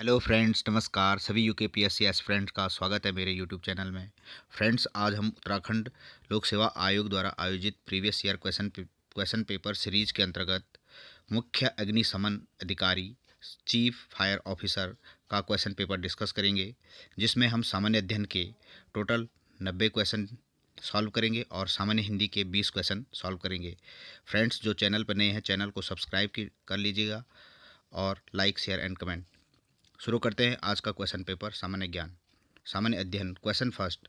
hello friends नमस्कार सभी U K P S C S friends का स्वागत है मेरे यूट्यूब चैनल में फ्रेंड्स आज हम उत्तराखंड लोक सेवा आयोग द्वारा आयोजित previous year question question paper series के अंतर्गत मुख्य अग्निशमन अधिकारी चीफ फायर ऑफिसर का क्वेश्चन पेपर डिस्कस करेंगे जिसमें हम सामान्य अध्ययन के टोटल नब्बे क्वेश्चन सॉल्व करेंगे और सामान्य हिंदी के बीस क्वेश्चन सॉल्व करेंगे फ्रेंड्स जो चैनल पर नए हैं चैनल को सब्सक्राइब कर लीजिएगा और लाइक शेयर एंड कमेंट शुरू करते हैं आज का क्वेश्चन पेपर सामान्य ज्ञान सामान्य अध्ययन क्वेश्चन फर्स्ट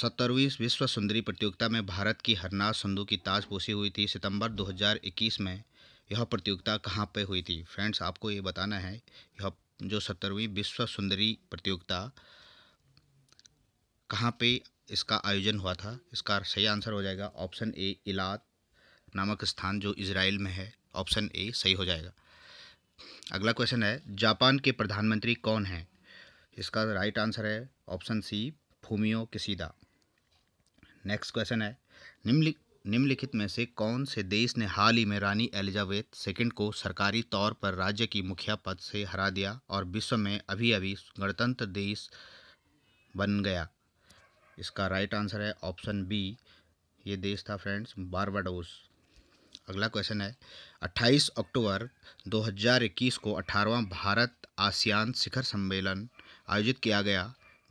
सत्तरवीं विश्व सुंदरी प्रतियोगिता में भारत की हरनाज संधु की ताज पोसी हुई थी सितंबर 2021 में यह प्रतियोगिता कहाँ पे हुई थी फ्रेंड्स आपको ये बताना है यह जो सत्तरवीं विश्व सुंदरी प्रतियोगिता कहाँ पे इसका आयोजन हुआ था इसका सही आंसर हो जाएगा ऑप्शन ए इलात नामक स्थान जो इसराइल में है ऑप्शन ए सही हो जाएगा अगला क्वेश्चन है जापान के प्रधानमंत्री कौन हैं इसका राइट आंसर है option C Fumio Kishida next question है निम्नलिखित निम्नलिखित में से कौन से देश ने हाल ही में रानी एलिजाबेथ सेकेंड को सरकारी तौर पर राज्य की मुखिया पद से हरा दिया और विश्व में अभी अभी गणतंत्र देश बन गया इसका राइट आंसर है ऑप्शन बी ये देश था फ्रेंड्स बारबाडोस अगला क्वेश्चन है 28 अक्टूबर 2021 को 18वां भारत आसियान शिखर सम्मेलन आयोजित किया गया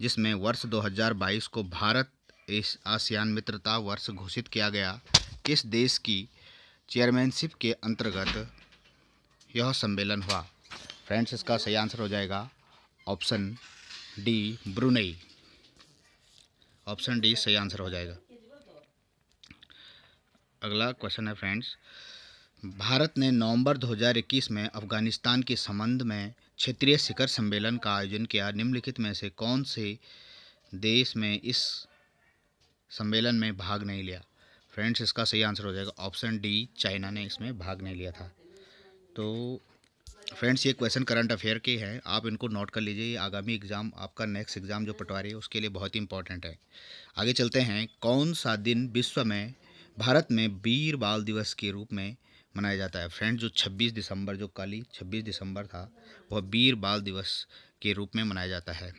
जिसमें वर्ष 2022 को भारत इस आसियान मित्रता वर्ष घोषित किया गया किस देश की चेयरमैनशिप के अंतर्गत यह सम्मेलन हुआ फ्रेंड्स इसका सही आंसर हो जाएगा option D Brunei option D सही आंसर हो जाएगा अगला क्वेश्चन है फ्रेंड्स भारत ने नवंबर 2021 में अफगानिस्तान के संबंध में क्षेत्रीय शिखर सम्मेलन का आयोजन किया निम्नलिखित में से कौन से देश में इस सम्मेलन में भाग नहीं लिया फ्रेंड्स इसका सही आंसर हो जाएगा ऑप्शन डी चाइना ने इसमें भाग नहीं लिया था तो फ्रेंड्स ये क्वेश्चन करंट अफेयर के हैं आप इनको नोट कर लीजिए आगामी एग्ज़ाम आपका नेक्स्ट एग्ज़ाम जो पटवारी है उसके लिए बहुत ही इंपॉर्टेंट है आगे चलते हैं कौन सा दिन विश्व में भारत में वीर बाल दिवस के रूप में मनाया जाता है फ्रेंड जो 26 दिसंबर जो कल ही छब्बीस दिसंबर था वह वीर बाल दिवस के रूप में मनाया जाता है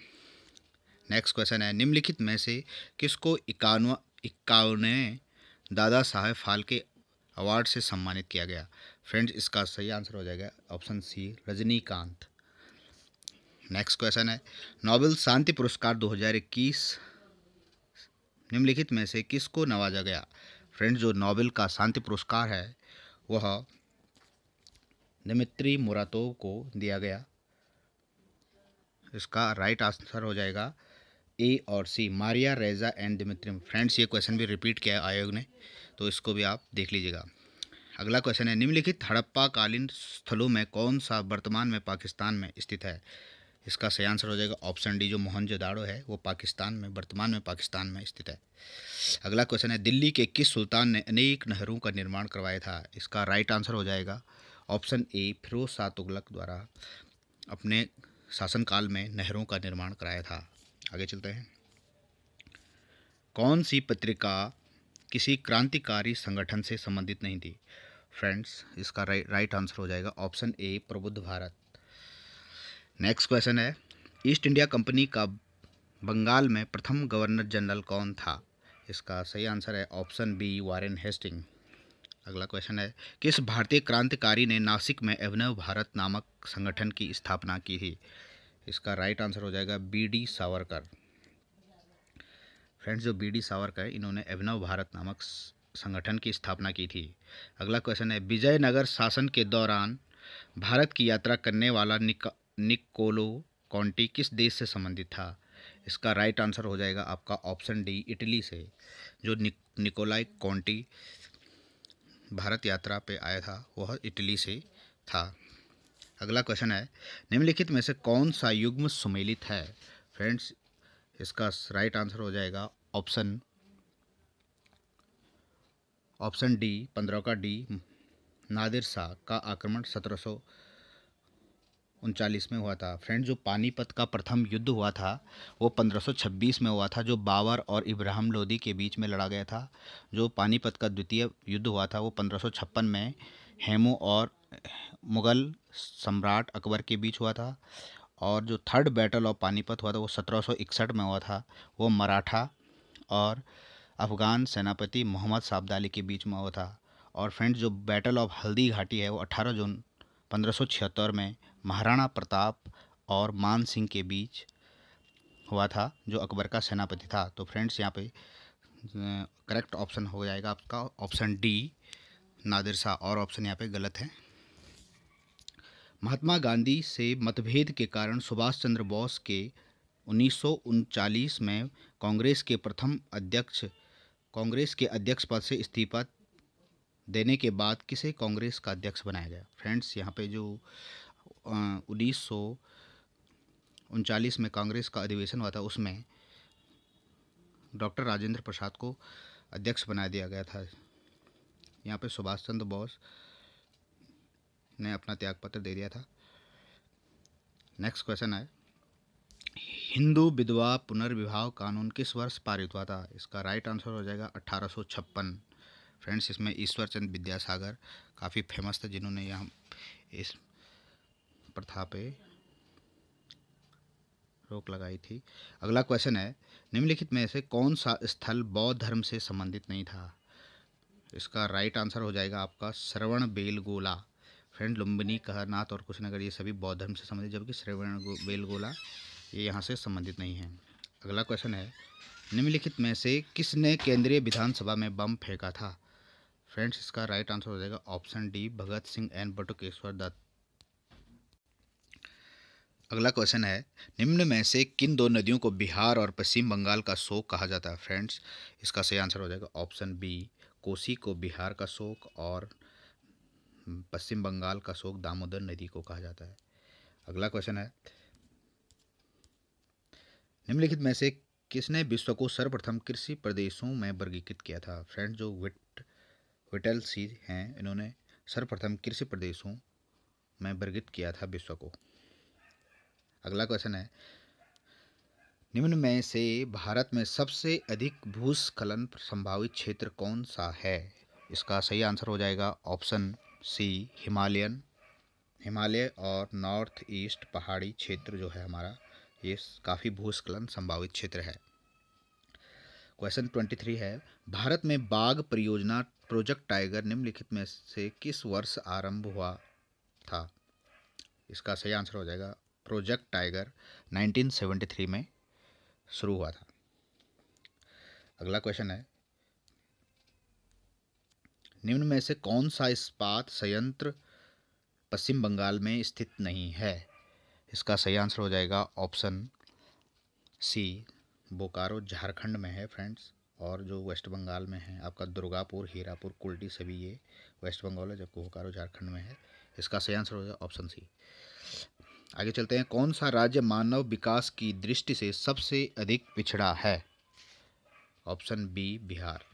नेक्स्ट क्वेश्चन है निम्नलिखित में से किसको इक्यानवा इक्यावन दादा साहेब फाल्के अवार्ड से सम्मानित किया गया फ्रेंड्स इसका सही आंसर हो जाएगा option C Rajinikanth next question है नोबेल शांति पुरस्कार 2021 निम्नलिखित में से किसको नवाजा गया फ्रेंड जो नोबेल का शांति पुरस्कार है वह दमित्री मुरातोव को दिया गया इसका राइट आंसर हो जाएगा ए और C Maria Ressa and Dmitry friends ये क्वेश्चन भी रिपीट किया है आयोग ने तो इसको भी आप देख लीजिएगा अगला क्वेश्चन है निम्नलिखित हड़प्पा कालीन स्थलों में कौन सा वर्तमान में पाकिस्तान में स्थित है इसका सही आंसर हो जाएगा ऑप्शन डी जो मोहनजोदाड़ो है वो पाकिस्तान में वर्तमान में पाकिस्तान में स्थित है अगला क्वेश्चन है दिल्ली के किस सुल्तान ने अनेक नहरों का निर्माण करवाया था इसका राइट आंसर हो जाएगा ऑप्शन ए फिरोज शाह तुगलक द्वारा अपने शासनकाल में नहरों का निर्माण कराया था आगे चलते हैं कौन सी पत्रिका किसी क्रांतिकारी संगठन से संबंधित नहीं थी फ्रेंड्स इसका राइट आंसर हो जाएगा option A Prabuddha Bharat next question है ईस्ट इंडिया कंपनी का बंगाल में प्रथम गवर्नर जनरल कौन था इसका सही आंसर है ऑप्शन बी वारेन हेस्टिंग अगला क्वेश्चन है किस भारतीय क्रांतिकारी ने नासिक में अभिनव भारत नामक संगठन की स्थापना की थी इसका राइट आंसर हो जाएगा बी डी सावरकर फ्रेंड्स जो बी डी सावरकर इन्होंने अभिनव भारत नामक संगठन की स्थापना की थी अगला क्वेश्चन है विजयनगर शासन के दौरान भारत की यात्रा करने वाला निका निकोलो कॉन्टी किस देश से संबंधित था इसका राइट आंसर हो जाएगा आपका ऑप्शन डी इटली से जो निक, निकोलाई कॉन्टी भारत यात्रा पे आया था वह इटली से था अगला क्वेश्चन है निम्नलिखित में से कौन सा युग्म सुमेलित है फ्रेंड्स इसका राइट आंसर हो जाएगा ऑप्शन ऑप्शन डी पंद्रह का डी नादिर शाह का आक्रमण सत्रह उनचालीस में हुआ था फ्रेंड जो पानीपत का प्रथम युद्ध हुआ था वो 1526 में हुआ था जो बाबर और इब्राहिम लोदी के बीच में लड़ा गया था जो पानीपत का द्वितीय युद्ध हुआ था वो 1556 में हेमू और मुग़ल सम्राट अकबर के बीच हुआ था और जो थर्ड बैटल ऑफ पानीपत हुआ था वो सत्रह में हुआ था वो मराठा और अफ़गान सेनापति मोहम्मद साबदाली के बीच में हुआ था और फ्रेंड्स जो बैटल ऑफ हल्दी घाटी है वो 18 जून पंद्रह में महाराणा प्रताप और मान सिंह के बीच हुआ था जो अकबर का सेनापति था तो फ्रेंड्स यहाँ पे करेक्ट ऑप्शन हो जाएगा आपका ऑप्शन डी नादिर शाह और ऑप्शन यहाँ पे गलत है महात्मा गांधी से मतभेद के कारण सुभाष चंद्र बोस के उन्नीस में कांग्रेस के प्रथम अध्यक्ष कांग्रेस के अध्यक्ष पद से इस्तीफा देने के बाद किसे कांग्रेस का अध्यक्ष बनाया गया फ्रेंड्स यहाँ पे जो उन्नीस सौ उनचालीस में कांग्रेस का अधिवेशन हुआ था उसमें डॉक्टर राजेंद्र प्रसाद को अध्यक्ष बना दिया गया था यहाँ पे सुभाष चंद्र बोस ने अपना त्यागपत्र दे दिया था नेक्स्ट क्वेश्चन है हिंदू विधवा पुनर्विवाह कानून किस वर्ष पारित हुआ था इसका राइट आंसर हो जाएगा अट्ठारह फ्रेंड्स इसमें ईश्वर चंद विद्यासागर काफ़ी फेमस थे जिन्होंने यहाँ इस प्रथा पे रोक लगाई थी अगला क्वेश्चन है निम्नलिखित में से कौन सा स्थल बौद्ध धर्म से संबंधित नहीं था इसका राइट आंसर हो जाएगा आपका श्रवण बेलगोला फ्रेंड लुम्बिनी कहरनाथ और कुशनगर ये सभी बौद्ध धर्म से संबंधित जबकि श्रवण बेलगोला ये यहाँ से संबंधित नहीं है अगला क्वेश्चन है निम्नलिखित में से किसने केंद्रीय विधानसभा में बम फेंका था फ्रेंड्स इसका राइट आंसर हो जाएगा option D Bhagat Singh and Batukeshwar Dutt अगला क्वेश्चन है निम्न में से किन दो नदियों को बिहार और पश्चिम बंगाल का शोक कहा जाता है फ्रेंड्स इसका सही आंसर हो जाएगा ऑप्शन बी कोसी को बिहार का शोक और पश्चिम बंगाल का शोक दामोदर नदी को कहा जाता है अगला क्वेश्चन है निम्नलिखित में से किसने विश्व को सर्वप्रथम कृषि प्रदेशों में वर्गीकृत किया था फ्रेंड जो विट विटल सी हैं इन्होंने सर्वप्रथम कृषि प्रदेशों में वर्गित किया था विश्व को अगला क्वेश्चन है निम्न में से भारत में सबसे अधिक भूस्खलन संभावित क्षेत्र कौन सा है इसका सही आंसर हो जाएगा ऑप्शन सी हिमालयन हिमालय और नॉर्थ ईस्ट पहाड़ी क्षेत्र जो है हमारा ये काफ़ी भूस्खलन संभावित क्षेत्र है क्वेश्चन ट्वेंटी थ्री है भारत में बाघ परियोजना प्रोजेक्ट टाइगर निम्नलिखित में से किस वर्ष आरंभ हुआ था इसका सही आंसर हो जाएगा प्रोजेक्ट टाइगर 1973 में शुरू हुआ था अगला क्वेश्चन है निम्न में से कौन सा इस्पात संयंत्र पश्चिम बंगाल में स्थित नहीं है इसका सही आंसर हो जाएगा ऑप्शन सी बोकारो झारखंड में है फ्रेंड्स और जो वेस्ट बंगाल में है आपका दुर्गापुर हीरापुर कुल्टी सभी ये वेस्ट बंगाल है जबकि बोकारो झारखंड में है इसका सही आंसर हो जाए ऑप्शन सी आगे चलते हैं कौन सा राज्य मानव विकास की दृष्टि से सबसे अधिक पिछड़ा है ऑप्शन बी बिहार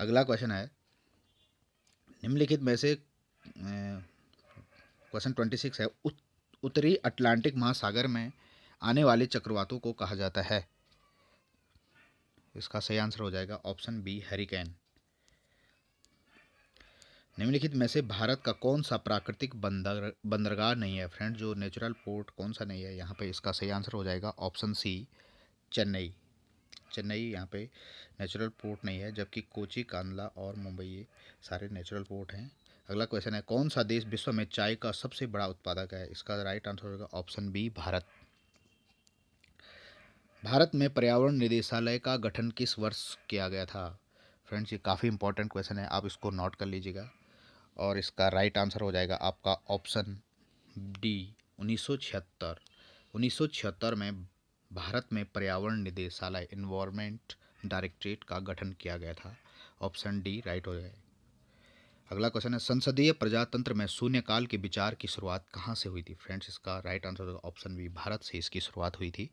अगला क्वेश्चन है निम्नलिखित में से क्वेश्चन ट्वेंटी सिक्स है उच्च उत्तरी अटलांटिक महासागर में आने वाले चक्रवातों को कहा जाता है इसका सही आंसर हो जाएगा ऑप्शन बी हरिकेन निम्नलिखित में से भारत का कौन सा प्राकृतिक बंदर बंदरगाह नहीं है फ्रेंड जो नेचुरल पोर्ट कौन सा नहीं है यहाँ पे इसका सही आंसर हो जाएगा ऑप्शन सी चेन्नई चेन्नई यहाँ पे नेचुरल पोर्ट नहीं है जबकि कोची कांदला और मुंबई ये सारे नेचुरल पोर्ट हैं अगला क्वेश्चन है कौन सा देश विश्व में चाय का सबसे बड़ा उत्पादक है इसका राइट आंसर होगा ऑप्शन बी भारत भारत में पर्यावरण निदेशालय का गठन किस वर्ष किया गया था फ्रेंड्स ये काफ़ी इंपॉर्टेंट क्वेश्चन है आप इसको नोट कर लीजिएगा और इसका राइट आंसर हो जाएगा आपका ऑप्शन डी 1976 1976 में भारत में पर्यावरण निदेशालय इन्वायरमेंट डायरेक्टरेट का गठन किया गया था ऑप्शन डी राइट हो जाएगा अगला क्वेश्चन है संसदीय प्रजातंत्र में शून्यकाल के विचार की शुरुआत कहाँ से हुई थी फ्रेंड्स इसका राइट आंसर होगा ऑप्शन बी भारत से इसकी शुरुआत हुई थी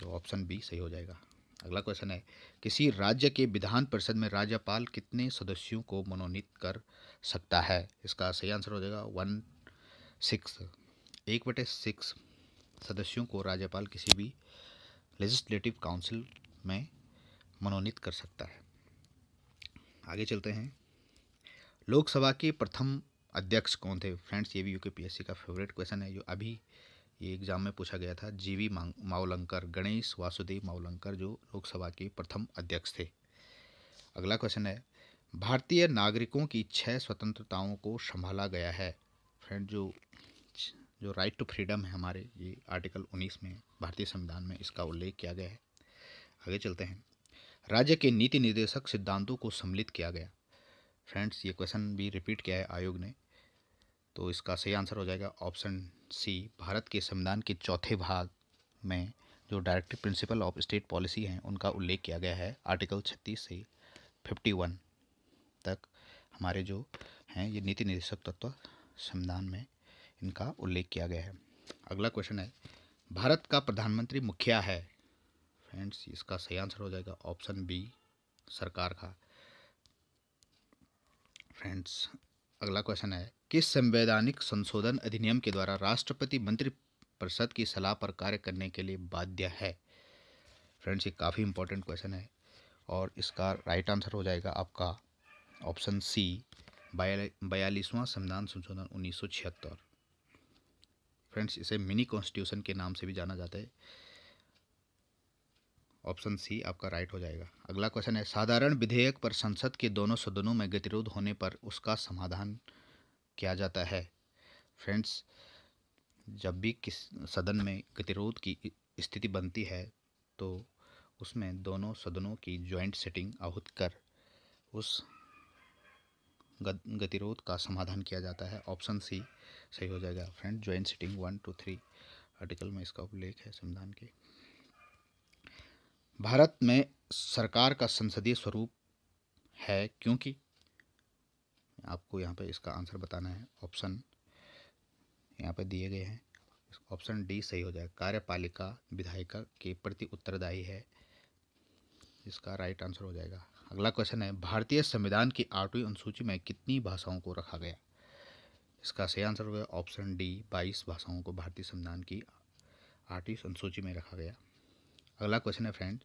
तो ऑप्शन बी सही हो जाएगा अगला क्वेश्चन है किसी राज्य के विधान परिषद में राज्यपाल कितने सदस्यों को मनोनीत कर सकता है इसका सही आंसर हो जाएगा वन सिक्स एक बटे सिक्स सदस्यों को राज्यपाल किसी भी लेजिस्लेटिव काउंसिल में मनोनीत कर सकता है आगे चलते हैं लोकसभा के प्रथम अध्यक्ष कौन थे फ्रेंड्स ये भी यूके का फेवरेट क्वेश्चन है जो अभी ये एग्ज़ाम में पूछा गया था जीवी मावलंकर गणेश वासुदेव मावलंकर जो लोकसभा के प्रथम अध्यक्ष थे अगला क्वेश्चन है भारतीय नागरिकों की छह स्वतंत्रताओं को संभाला गया है फ्रेंड जो जो राइट टू फ्रीडम है हमारे ये आर्टिकल 19 में भारतीय संविधान में इसका उल्लेख किया गया है आगे चलते हैं राज्य के नीति निर्देशक सिद्धांतों को सम्मिलित किया गया फ्रेंड्स ये क्वेश्चन भी रिपीट किया है आयोग ने तो इसका सही आंसर हो जाएगा ऑप्शन सी भारत के संविधान के चौथे भाग में जो directive principle of state policy हैं उनका उल्लेख किया गया है आर्टिकल छत्तीस से फिफ्टी वन तक हमारे जो हैं ये नीति निर्देशक तत्व संविधान में इनका उल्लेख किया गया है अगला क्वेश्चन है भारत का प्रधानमंत्री मुखिया है फ्रेंड्स इसका सही आंसर हो जाएगा ऑप्शन बी सरकार का फ्रेंड्स अगला क्वेश्चन है किस संवैधानिक संशोधन अधिनियम के द्वारा राष्ट्रपति परिषद की सलाह पर कार्य करने के लिए बाध्य है फ्रेंड्स ये काफ़ी इंपॉर्टेंट क्वेश्चन है और इसका राइट आंसर हो जाएगा आपका ऑप्शन सी बयालीसवां संविधान संशोधन उन्नीस फ्रेंड्स इसे मिनी कॉन्स्टिट्यूशन के नाम से भी जाना जाता है ऑप्शन सी आपका राइट हो जाएगा अगला क्वेश्चन है साधारण विधेयक पर संसद के दोनों सदनों में गतिरोध होने पर उसका समाधान किया जाता है फ्रेंड्स जब भी किस सदन में गतिरोध की स्थिति बनती है तो उसमें दोनों सदनों की जॉइंट सेटिंग आहूत कर उस गतिरोध का समाधान किया जाता है ऑप्शन सी सही हो जाएगा friend joint sitting one two three article में इसका उल्लेख है संविधान के भारत में सरकार का संसदीय स्वरूप है क्योंकि आपको यहाँ पे इसका आंसर बताना है ऑप्शन यहाँ पे दिए गए हैं ऑप्शन डी सही हो जाएगा कार्यपालिका विधायिका के प्रति उत्तरदायी है इसका राइट आंसर हो जाएगा अगला क्वेश्चन है भारतीय संविधान की आठवीं अनुसूची में कितनी भाषाओं को रखा गया इसका सही आंसर हो गया ऑप्शन डी बाईस भाषाओं को भारतीय संविधान की आठवीं अनुसूची में रखा गया अगला क्वेश्चन है फ्रेंड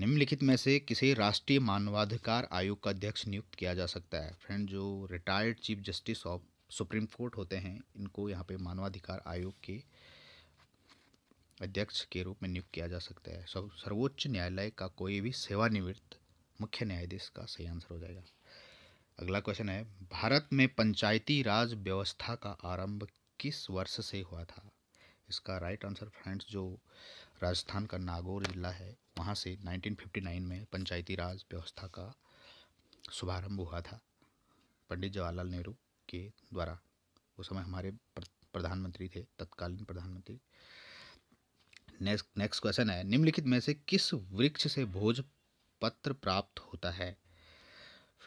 निम्नलिखित में से किसे राष्ट्रीय मानवाधिकार आयोग का अध्यक्ष नियुक्त किया जा सकता है फ्रेंड जो retired chief justice of supreme court होते हैं इनको यहाँ पे मानवाधिकार आयोग के अध्यक्ष के रूप में नियुक्त किया जा सकता है सब सर्वोच्च न्यायालय का कोई भी सेवानिवृत्त मुख्य न्यायाधीश का सही आंसर हो जाएगा अगला क्वेश्चन है भारत में पंचायती राज व्यवस्था का आरंभ किस वर्ष से हुआ था इसका राइट आंसर फ्रेंड्स जो राजस्थान का नागौर ज़िला है वहाँ से 1959 में पंचायती राज व्यवस्था का शुभारंभ हुआ था पंडित जवाहरलाल नेहरू के द्वारा उस समय हमारे प्रधानमंत्री थे तत्कालीन प्रधानमंत्री नेक्स्ट नेक्स्ट क्वेश्चन है निम्नलिखित में से किस वृक्ष से भोज पत्र प्राप्त होता है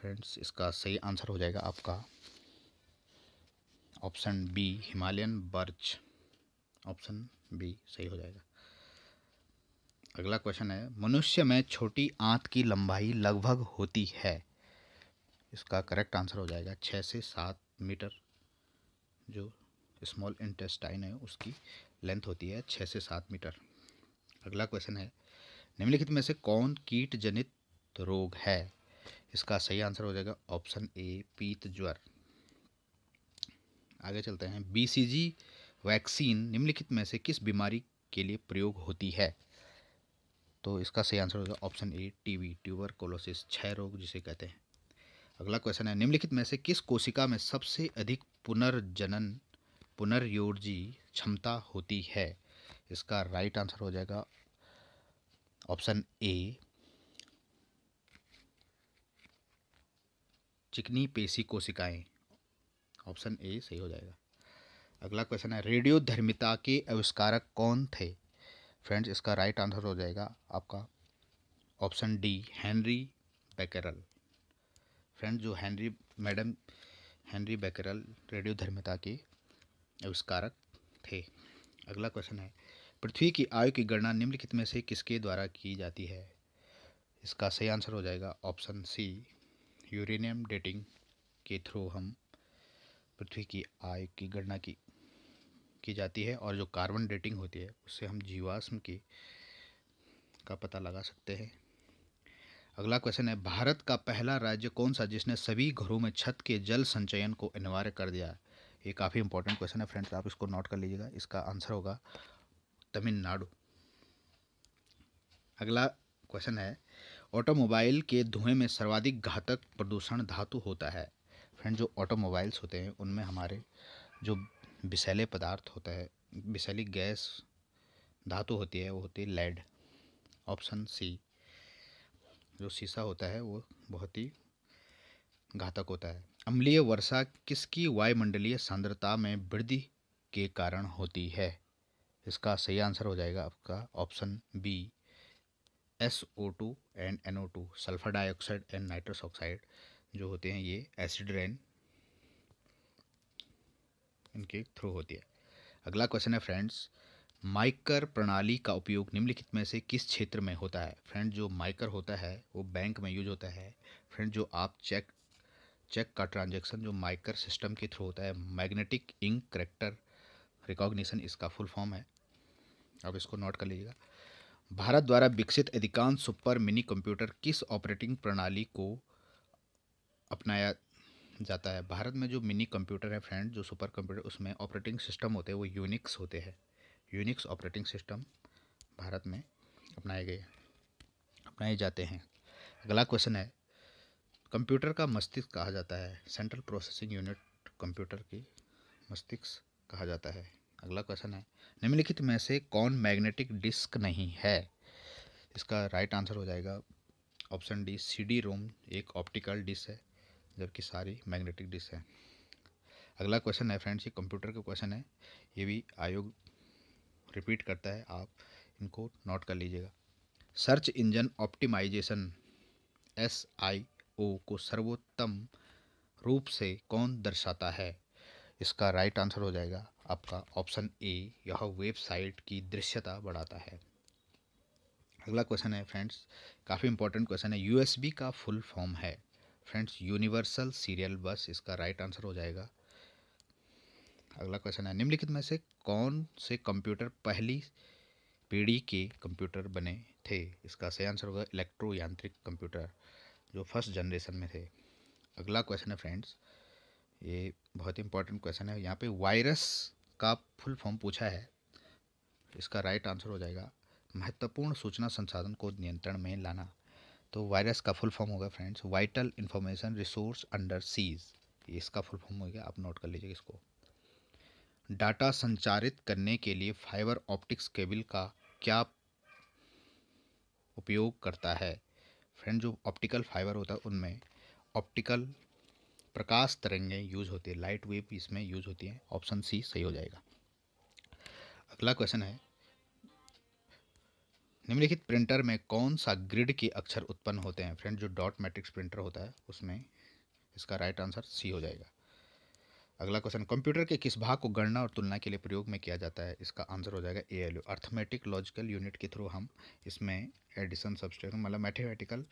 फ्रेंड्स इसका सही आंसर हो जाएगा आपका option B Himalayan birch option B सही हो जाएगा अगला क्वेश्चन है मनुष्य में छोटी आंत की लंबाई लगभग होती है इसका करेक्ट आंसर हो जाएगा छः से सात मीटर जो स्मॉल इंटेस्टाइन है उसकी लेंथ होती है छः से सात मीटर अगला क्वेश्चन है निम्नलिखित में से कौन कीट जनित रोग है इसका सही आंसर हो जाएगा ऑप्शन ए पीत ज्वर आगे चलते हैं बीसीजी वैक्सीन निम्नलिखित में से किस बीमारी के लिए प्रयोग होती है तो इसका सही आंसर होगा option A T B tuberculosis छह रोग जिसे कहते हैं अगला क्वेश्चन है निम्नलिखित में से किस कोशिका में सबसे अधिक पुनर्जनन पुनर्योर्जी क्षमता होती है इसका राइट आंसर हो जाएगा ऑप्शन ए चिकनी पेशी कोशिकाएं ऑप्शन ए सही हो जाएगा अगला क्वेश्चन है रेडियोधर्मिता के आविष्कारक कौन थे फ्रेंड्स इसका राइट आंसर हो जाएगा आपका option D Henry Becquerel friends जो Henry madam Henry Becquerel radio धर्मिता के आविष्कारक थे अगला क्वेश्चन है पृथ्वी की आयु की गणना निम्नलिखित में से किसके द्वारा की जाती है इसका सही आंसर हो जाएगा ऑप्शन सी यूरेनियम डेटिंग के थ्रू हम पृथ्वी की आयु की गणना की की जाती है और जो कार्बन डेटिंग होती है उससे हम जीवाश्म की का पता लगा सकते हैं अगला क्वेश्चन है भारत का पहला राज्य कौन सा जिसने सभी घरों में छत के जल संचयन को अनिवार्य कर दिया ये काफ़ी इंपॉर्टेंट क्वेश्चन है फ्रेंड्स आप इसको नोट कर लीजिएगा इसका आंसर होगा तमिलनाडु अगला क्वेश्चन है ऑटोमोबाइल के धुएं में सर्वाधिक घातक प्रदूषण धातु होता है फ्रेंड जो ऑटोमोबाइल्स होते हैं उनमें हमारे जो विषैले पदार्थ होता है विषैली गैस धातु होती है वो होती है लेड ऑप्शन सी जो शीशा होता है वो बहुत ही घातक होता है अम्लीय वर्षा किसकी वायुमंडलीय सांद्रता में वृद्धि के कारण होती है इसका सही आंसर हो जाएगा आपका option B S O two and N O two sulphur dioxide and nitrous oxide जो होते हैं ये एसिड रेन इनके थ्रू होती है अगला क्वेश्चन है फ्रेंड्स माइकर प्रणाली का उपयोग निम्नलिखित में से किस क्षेत्र में होता है फ्रेंड जो माइकर होता है वो बैंक में यूज होता है फ्रेंड जो आप चेक चेक का ट्रांजैक्शन जो माइकर सिस्टम के थ्रू होता है मैग्नेटिक इंक करेक्टर रिकॉग्निशन इसका फुल फॉर्म है आप इसको नोट कर लीजिएगा भारत द्वारा विकसित अधिकांश सुपर मिनी कंप्यूटर किस ऑपरेटिंग प्रणाली को अपनाया जाता है भारत में जो मिनी कंप्यूटर है फ्रेंड जो सुपर कंप्यूटर उसमें ऑपरेटिंग सिस्टम होते हैं वो यूनिक्स होते हैं यूनिक्स ऑपरेटिंग सिस्टम भारत में अपनाए गए अपनाए जाते हैं अगला क्वेश्चन है कंप्यूटर का मस्तिष्क कहा जाता है सेंट्रल प्रोसेसिंग यूनिट कंप्यूटर की मस्तिष्क कहा जाता है अगला क्वेश्चन है निम्नलिखित में से कौन मैग्नेटिक डिस्क नहीं है इसका राइट आंसर हो जाएगा option D C D ROM एक ऑप्टिकल डिस्क है जबकि सारी मैग्नेटिक डिस्क है अगला क्वेश्चन है फ्रेंड्स ये कंप्यूटर का क्वेश्चन है ये भी आयोग रिपीट करता है आप इनको नोट कर लीजिएगा search engine optimisation S I O को सर्वोत्तम रूप से कौन दर्शाता है इसका राइट आंसर हो जाएगा आपका ऑप्शन ए यह वेबसाइट की दृश्यता बढ़ाता है अगला क्वेश्चन है फ्रेंड्स काफ़ी इंपॉर्टेंट क्वेश्चन है यूएसबी का फुल फॉर्म है फ्रेंड्स यूनिवर्सल सीरियल बस इसका राइट आंसर हो जाएगा अगला क्वेश्चन है निम्नलिखित में से कौन से कंप्यूटर पहली पीढ़ी के कंप्यूटर बने थे इसका सही आंसर होगा इलेक्ट्रो यांत्रिक कंप्यूटर जो फर्स्ट जनरेशन में थे अगला क्वेश्चन है फ्रेंड्स ये बहुत ही इंपॉर्टेंट क्वेश्चन है यहाँ पे वायरस का फुल फॉर्म पूछा है इसका राइट आंसर हो जाएगा महत्वपूर्ण सूचना संसाधन को नियंत्रण में लाना तो वायरस का फुल फॉर्म होगा friends vital information resource under siege इसका फुल फॉर्म होगा आप नोट कर लीजिए इसको डाटा संचारित करने के लिए फाइबर ऑप्टिक्स केबल का क्या उपयोग करता है फ्रेंड जो ऑप्टिकल फाइबर होता है उनमें ऑप्टिकल प्रकाश तरंगें यूज होती है लाइट वेव इसमें यूज होती हैं ऑप्शन सी सही हो जाएगा अगला क्वेश्चन है निम्नलिखित प्रिंटर में कौन सा ग्रिड के अक्षर उत्पन्न होते हैं फ्रेंड जो डॉट मैट्रिक्स प्रिंटर होता है उसमें इसका राइट आंसर सी हो जाएगा अगला क्वेश्चन कंप्यूटर के किस भाग को गणना और तुलना के लिए प्रयोग में किया जाता है इसका आंसर हो जाएगा A L U arithmetic logical unit के थ्रू हम इसमें एडिशन सब्सट्रैक्शन मतलब मैथमेटिकल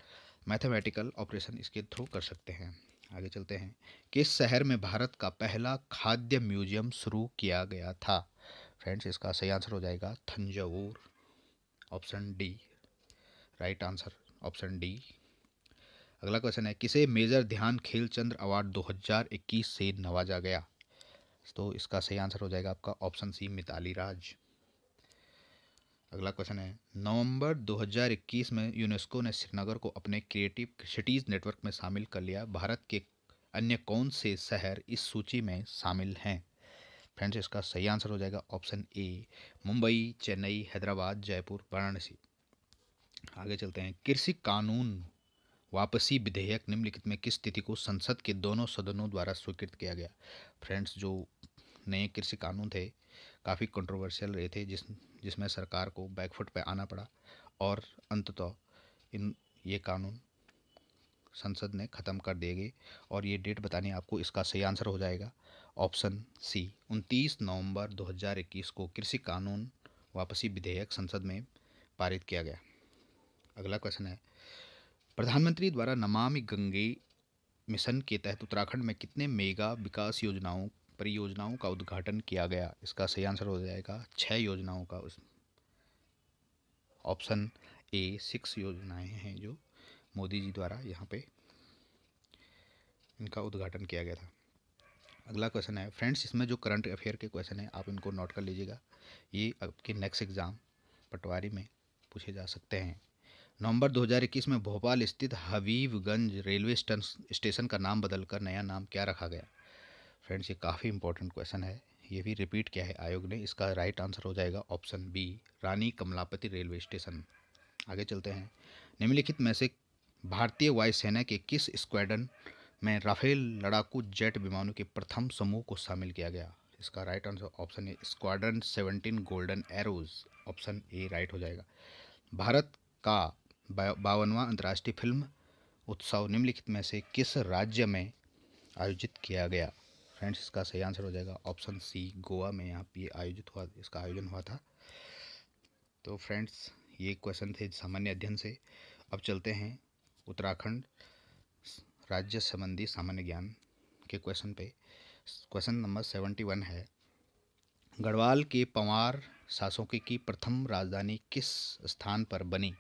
मैथमेटिकल ऑपरेशन इसके थ्रू कर सकते हैं आगे चलते हैं किस शहर में भारत का पहला खाद्य म्यूजियम शुरू किया गया था फ्रेंड्स इसका सही आंसर हो जाएगा Thanjavur option D right answer option D अगला क्वेश्चन है किसे मेजर ध्यान चंद्र अवार्ड 2021 से नवाजा गया तो इसका सही आंसर हो जाएगा आपका ऑप्शन सी मिताली राज अगला क्वेश्चन है नवंबर 2021 में यूनेस्को ने श्रीनगर को अपने क्रिएटिव सिटीज़ नेटवर्क में शामिल कर लिया भारत के अन्य कौन से शहर इस सूची में शामिल हैं फ्रेंड्स इसका सही आंसर हो जाएगा ऑप्शन ए मुंबई चेन्नई हैदराबाद जयपुर वाराणसी आगे चलते हैं कृषि कानून वापसी विधेयक निम्नलिखित में किस स्थिति को संसद के दोनों सदनों द्वारा स्वीकृत किया गया फ्रेंड्स जो नए कृषि कानून थे काफ़ी कंट्रोवर्शियल रहे थे जिस जिसमें सरकार को बैकफुट पर आना पड़ा और अंततः इन ये कानून संसद ने ख़त्म कर दिए गए और ये डेट बताने आपको इसका सही आंसर हो जाएगा ऑप्शन सी 29 नवंबर 2021 को कृषि कानून वापसी विधेयक संसद में पारित किया गया अगला क्वेश्चन है प्रधानमंत्री द्वारा नमामि गंगे मिशन के तहत उत्तराखंड में कितने मेगा विकास योजनाओं परियोजनाओं का उद्घाटन किया गया इसका सही आंसर हो जाएगा छः योजनाओं का उस ऑप्शन ए सिक्स योजनाएं हैं जो मोदी जी द्वारा यहाँ पे इनका उद्घाटन किया गया था अगला क्वेश्चन है फ्रेंड्स इसमें जो करंट अफेयर के क्वेश्चन है आप इनको नोट कर लीजिएगा ये आपके नेक्स्ट एग्ज़ाम पटवारी में पूछे जा सकते हैं नवंबर 2021 में भोपाल स्थित हबीबगंज रेलवे स्टेशन का नाम बदलकर नया नाम क्या रखा गया फ्रेंड्स ये काफ़ी इंपॉर्टेंट क्वेश्चन है ये भी रिपीट किया है आयोग ने इसका राइट आंसर हो जाएगा option B Rani Kamlapati railway station आगे चलते हैं निम्नलिखित में से भारतीय वायुसेना के किस स्क्वाड्रन में राफेल लड़ाकू जेट विमानों के प्रथम समूह को शामिल किया गया इसका right answer option A squadron seventeen golden arrows option A right हो जाएगा भारत का बावनवा अंतर्राष्ट्रीय फिल्म उत्सव निम्नलिखित में से किस राज्य में आयोजित किया गया फ्रेंड्स इसका सही आंसर हो जाएगा ऑप्शन सी गोवा में यहाँ पे आयोजित हुआ इसका आयोजन हुआ था तो फ्रेंड्स ये क्वेश्चन थे सामान्य अध्ययन से अब चलते हैं उत्तराखंड राज्य संबंधी सामान्य ज्ञान के क्वेश्चन पे क्वेश्चन नंबर सेवेंटी वन है गढ़वाल के पंवार शासकों की प्रथम राजधानी किस स्थान पर बनी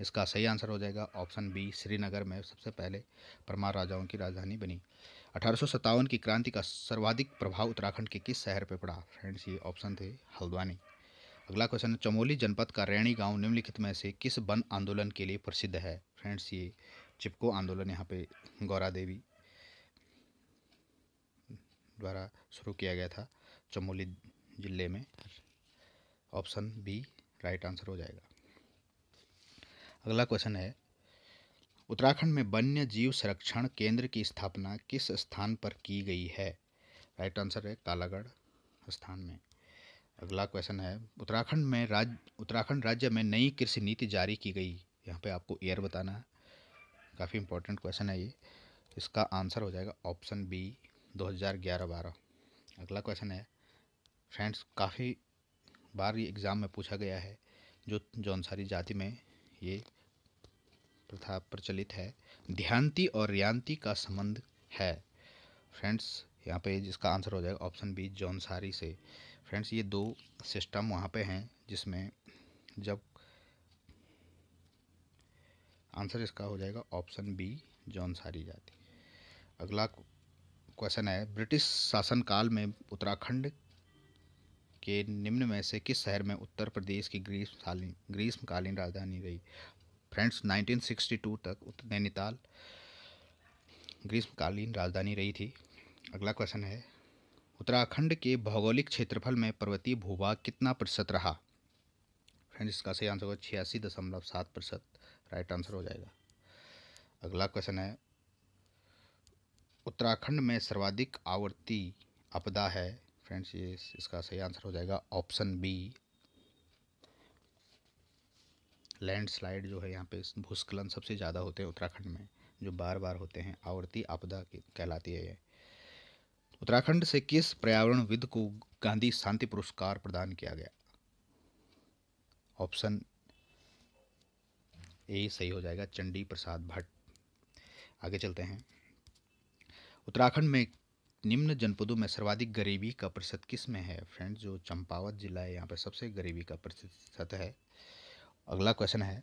इसका सही आंसर हो जाएगा ऑप्शन बी श्रीनगर में सबसे पहले परमार राजाओं की राजधानी बनी अठारह की क्रांति का सर्वाधिक प्रभाव उत्तराखंड के किस शहर पर पड़ा फ्रेंड्स ये ऑप्शन थे हल्द्वानी अगला क्वेश्चन है चमोली जनपद का रैणी गांव निम्नलिखित में से किस वन आंदोलन के लिए प्रसिद्ध है फ्रेंड्स ये चिपको आंदोलन यहाँ पे गौरा देवी द्वारा शुरू किया गया था चमोली ज़िले में ऑप्शन बी राइट आंसर हो जाएगा अगला क्वेश्चन है उत्तराखंड में वन्य जीव संरक्षण केंद्र की स्थापना किस स्थान पर की गई है राइट आंसर है कालागढ़ स्थान में अगला क्वेश्चन है उत्तराखंड में राज्य उत्तराखंड राज्य में नई कृषि नीति जारी की गई यहाँ पे आपको ईयर बताना है काफ़ी इंपॉर्टेंट क्वेश्चन है ये इसका आंसर हो जाएगा ऑप्शन बी 2011-12 अगला क्वेश्चन है फ्रेंड्स काफ़ी बार ये एग्ज़ाम में पूछा गया है जो जौनसारी जाति में ये प्रथा प्रचलित है देहांती और रियांति का संबंध है फ्रेंड्स यहाँ पे जिसका आंसर हो जाएगा ऑप्शन बी जौनसारी से फ्रेंड्स ये दो सिस्टम वहाँ पे हैं जिसमें जब आंसर इसका हो जाएगा ऑप्शन बी जौनसारी जाति अगला क्वेश्चन है ब्रिटिश शासनकाल में उत्तराखंड के निम्न में से किस शहर में उत्तर प्रदेश की ग्रीष्मकालीन ग्रीष्मकालीन राजधानी रही फ्रेंड्स 1962 तक नैनीताल ग्रीष्मकालीन राजधानी रही थी अगला क्वेश्चन है उत्तराखंड के भौगोलिक क्षेत्रफल में पर्वतीय भूभाग कितना प्रतिशत रहा फ्रेंड्स इसका सही आंसर होगा छियासी दशमलव सात प्रतिशत राइट आंसर हो जाएगा अगला क्वेश्चन है उत्तराखंड में सर्वाधिक आवर्ती आपदा है फ्रेंड्स ये इसका सही आंसर हो जाएगा ऑप्शन बी लैंडस्लाइड जो है यहाँ पे भूस्खलन सबसे ज़्यादा होते हैं उत्तराखंड में जो बार बार होते हैं आवर्ती आपदा कहलाती है ये उत्तराखंड से किस पर्यावरणविद को गांधी शांति पुरस्कार प्रदान किया गया ऑप्शन ए सही हो जाएगा चंडी प्रसाद भट्ट आगे चलते हैं उत्तराखंड में निम्न जनपदों में सर्वाधिक गरीबी का प्रतिशत किस में है फ्रेंड्स जो चंपावत जिला है यहाँ पर सबसे गरीबी का प्रतिशत है अगला क्वेश्चन है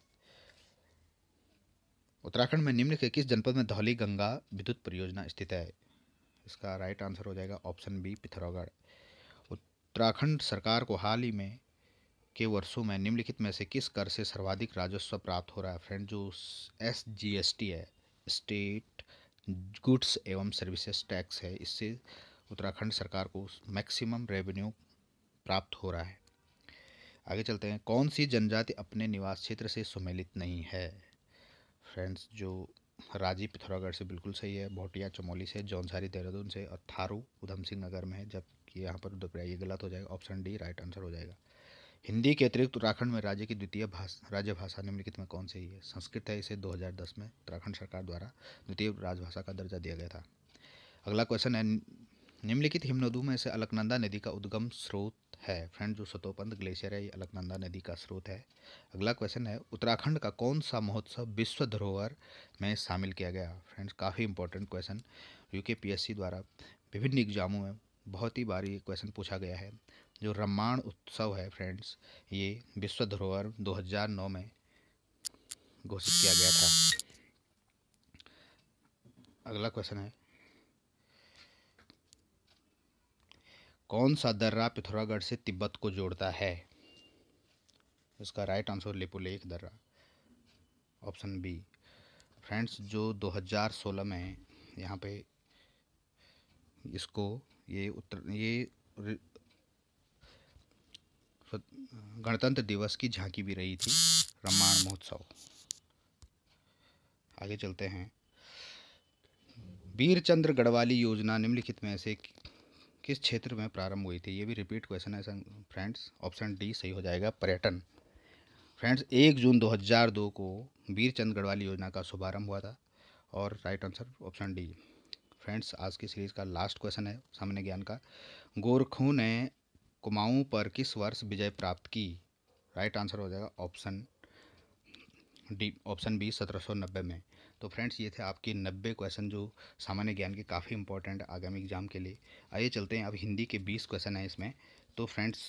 उत्तराखंड में निम्न के किस जनपद में धौली गंगा विद्युत परियोजना स्थित है इसका राइट आंसर हो जाएगा ऑप्शन बी पिथौरागढ़ उत्तराखंड सरकार को हाल ही में के वर्षों में निम्नलिखित में से किस कर से सर्वाधिक राजस्व प्राप्त हो रहा है फ्रेंड जो एस जी एस टी है स्टेट गुड्स एवं सर्विसेज टैक्स है इससे उत्तराखंड सरकार को मैक्सिमम रेवेन्यू प्राप्त हो रहा है आगे चलते हैं कौन सी जनजाति अपने निवास क्षेत्र से सुमेलित नहीं है फ्रेंड्स जो राजी पिथौरागढ़ से बिल्कुल सही है भोटिया चमोली से जौनसारी देहरादून से और थारू ऊधम सिंह नगर में है जबकि यहाँ पर दोपहर ये गलत हो जाएगा ऑप्शन डी राइट आंसर हो जाएगा हिंदी के अतिरिक्त उत्तराखंड में राज्य की द्वितीय भाषा राज्य भाषा निम्नलिखित में कौन सी है संस्कृत है इसे 2010 में उत्तराखंड सरकार द्वारा द्वितीय राजभाषा का दर्जा दिया गया था अगला क्वेश्चन है निम्नलिखित हिमनदू में से अलकनंदा नदी का उद्गम स्रोत है फ्रेंड जो सतोपंत ग्लेशियर है ये अलकनंदा नदी का स्रोत है अगला क्वेश्चन है उत्तराखंड का कौन सा महोत्सव विश्व धरोहर में शामिल किया गया फ्रेंड्स काफ़ी इंपॉर्टेंट क्वेश्चन यूके पीएससी द्वारा विभिन्न एग्जामों में बहुत ही बार ये क्वेश्चन पूछा गया है जो रामायण उत्सव है फ्रेंड्स ये विश्व धरोहर 2009 में घोषित किया गया था अगला क्वेश्चन है कौन सा दर्रा पिथौरागढ़ से तिब्बत को जोड़ता है इसका राइट आंसर लिपुलेख दर्रा ऑप्शन बी फ्रेंड्स जो 2016 में यहाँ पे इसको ये उत्तर ये गणतंत्र दिवस की झांकी भी रही थी रामायण महोत्सव आगे चलते हैं वीरचंद्र गढ़वाली योजना निम्नलिखित में से किस क्षेत्र में प्रारंभ हुई थी ये भी रिपीट क्वेश्चन है फ्रेंड्स ऑप्शन डी सही हो जाएगा पर्यटन फ्रेंड्स एक जून 2002 को वीरचंद गढ़वाली योजना का शुभारंभ हुआ था और right answer option D friends आज की सीरीज़ का लास्ट क्वेश्चन है सामने ज्ञान का गोरखों ने कुमाऊं पर किस वर्ष विजय प्राप्त की राइट आंसर हो जाएगा ऑप्शन डी ऑप्शन बी 1790 में तो फ्रेंड्स ये थे आपके 90 क्वेश्चन जो सामान्य ज्ञान के काफ़ी इंपॉर्टेंट आगामी एग्जाम के लिए आइए चलते हैं अब हिंदी के 20 क्वेश्चन हैं इसमें तो फ्रेंड्स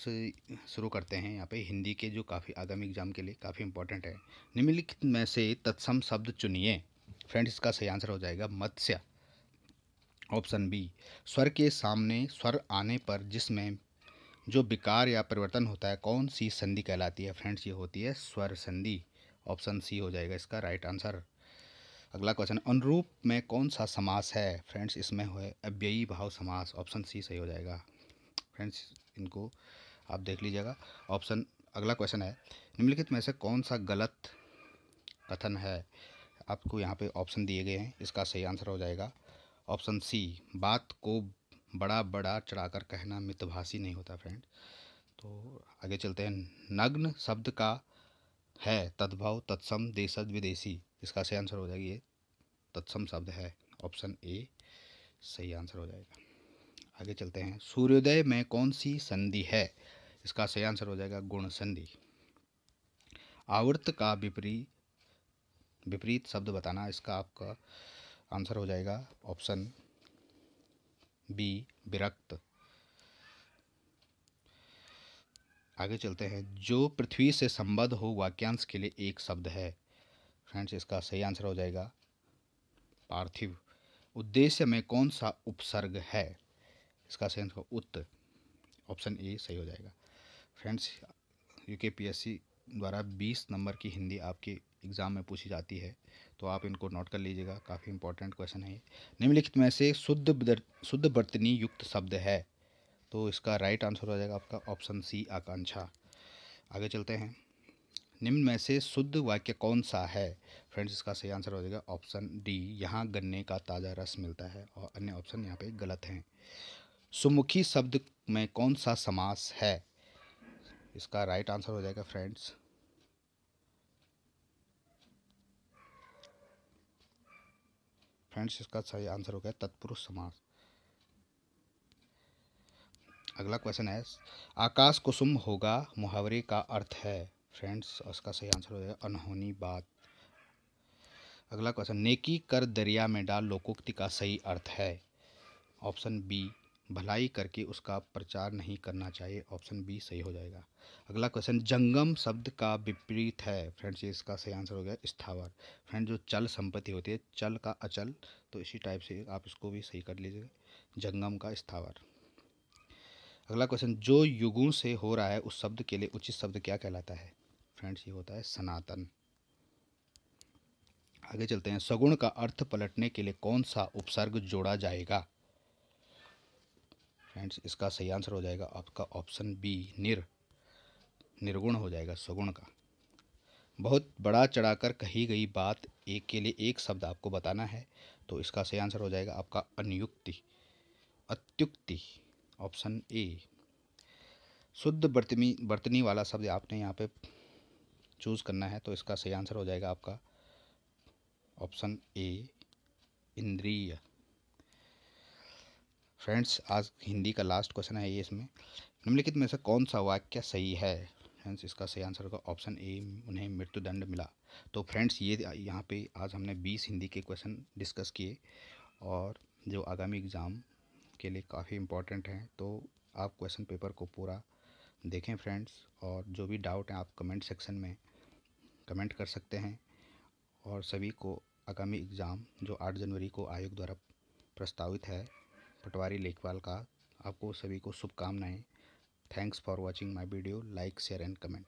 शुरू करते हैं यहाँ पे हिंदी के जो काफ़ी आगामी एग्जाम के लिए काफ़ी इंपॉर्टेंट है निम्नलिखित में से तत्सम शब्द चुनिए फ्रेंड्स इसका सही आंसर हो जाएगा मत्स्य ऑप्शन बी स्वर के सामने स्वर आने पर जिसमें जो विकार या परिवर्तन होता है कौन सी संधि कहलाती है फ्रेंड्स ये होती है स्वर संधि ऑप्शन सी हो जाएगा इसका राइट आंसर अगला क्वेश्चन अनुरूप में कौन सा समास है फ्रेंड्स इसमें है अव्ययी भाव समास ऑप्शन सी सही हो जाएगा फ्रेंड्स इनको आप देख लीजिएगा ऑप्शन अगला क्वेश्चन है निम्नलिखित में से कौन सा गलत कथन है आपको यहाँ पे ऑप्शन दिए गए हैं इसका सही आंसर हो जाएगा ऑप्शन सी बात को बड़ा बड़ा चढ़ाकर कहना मितभाषी नहीं होता फ्रेंड तो आगे चलते हैं नग्न शब्द का है तद्भव तत्सम देशद विदेशी इसका सही आंसर हो जाएगी ये तत्सम शब्द है ऑप्शन ए सही आंसर हो जाएगा आगे चलते हैं सूर्योदय में कौन सी संधि है इसका सही आंसर हो जाएगा गुण संधि आवृत का विपरीत विपरीत शब्द बताना इसका आपका आंसर हो जाएगा ऑप्शन बी विरक्त आगे चलते हैं जो पृथ्वी से संबद्ध हो वाक्यांश के लिए एक शब्द है फ्रेंड्स इसका सही आंसर हो जाएगा पार्थिव उद्देश्य में कौन सा उपसर्ग है इसका सही आंसर उत्तर ऑप्शन ए सही हो जाएगा फ्रेंड्स यूके पीएससी द्वारा 20 नंबर की हिंदी आपकी एग्ज़ाम में पूछी जाती है तो आप इनको नोट कर लीजिएगा काफ़ी इंपॉर्टेंट क्वेश्चन है निम्नलिखित में से शुद्ध शुद्ध बर्तनी युक्त शब्द है तो इसका राइट आंसर हो जाएगा आपका ऑप्शन सी आकांक्षा आगे चलते हैं निम्न में से शुद्ध वाक्य कौन सा है फ्रेंड्स इसका सही आंसर हो जाएगा ऑप्शन डी यहाँ गन्ने का ताज़ा रस मिलता है और अन्य ऑप्शन यहाँ पे गलत हैं सुमुखी शब्द में कौन सा समास है इसका राइट आंसर हो जाएगा फ्रेंड्स फ्रेंड्स इसका सही आंसर हो गया तत्पुरुष समास अगला क्वेश्चन है आकाश कुसुम होगा मुहावरे का अर्थ है फ्रेंड्स उसका सही आंसर हो गया अनहोनी बात अगला क्वेश्चन नेकी कर दरिया में डाल लोकोक्ति का सही अर्थ है ऑप्शन बी भलाई करके उसका प्रचार नहीं करना चाहिए ऑप्शन बी सही हो जाएगा अगला क्वेश्चन जंगम शब्द का विपरीत है फ्रेंड्स इसका सही आंसर हो गया स्थावर फ्रेंड जो चल संपत्ति होती है चल का अचल तो इसी टाइप से आप इसको भी सही कर लीजिएगा जंगम का स्थावर अगला क्वेश्चन जो युगों से हो रहा है उस शब्द के लिए उचित शब्द क्या कहलाता है फ्रेंड्स ये होता है सनातन आगे चलते हैं सगुण का अर्थ पलटने के लिए कौन सा उपसर्ग जोड़ा जाएगा फ्रेंड्स इसका सही आंसर हो जाएगा आपका ऑप्शन बी निर निर्गुण हो जाएगा सगुण का बहुत बड़ा चढ़ाकर कही गई बात एक के लिए एक शब्द आपको बताना है तो इसका सही आंसर हो जाएगा आपका अनयुक्ति अत्युक्ति ऑप्शन ए शुद्ध बर्तनी बर्तनी वाला शब्द आपने यहाँ पे चूज़ करना है तो इसका सही आंसर हो जाएगा आपका ऑप्शन ए इंद्रिय फ्रेंड्स आज हिंदी का लास्ट क्वेश्चन है ये इसमें निम्नलिखित में से कौन सा वाक्य सही है फ्रेंड्स इसका सही आंसर होगा ऑप्शन ए उन्हें मृत्युदंड मिला तो फ्रेंड्स ये यहाँ पे आज हमने 20 हिंदी के क्वेश्चन डिस्कस किए और जो आगामी एग्ज़ाम के लिए काफ़ी इम्पोर्टेंट हैं तो आप क्वेश्चन पेपर को पूरा देखें फ्रेंड्स और जो भी डाउट हैं आप कमेंट सेक्शन में कमेंट कर सकते हैं और सभी को आगामी एग्ज़ाम जो आठ जनवरी को आयोग द्वारा प्रस्तावित है पटवारी लेखपाल का आपको सभी को शुभकामनाएँ thanks for watching my video like share and comment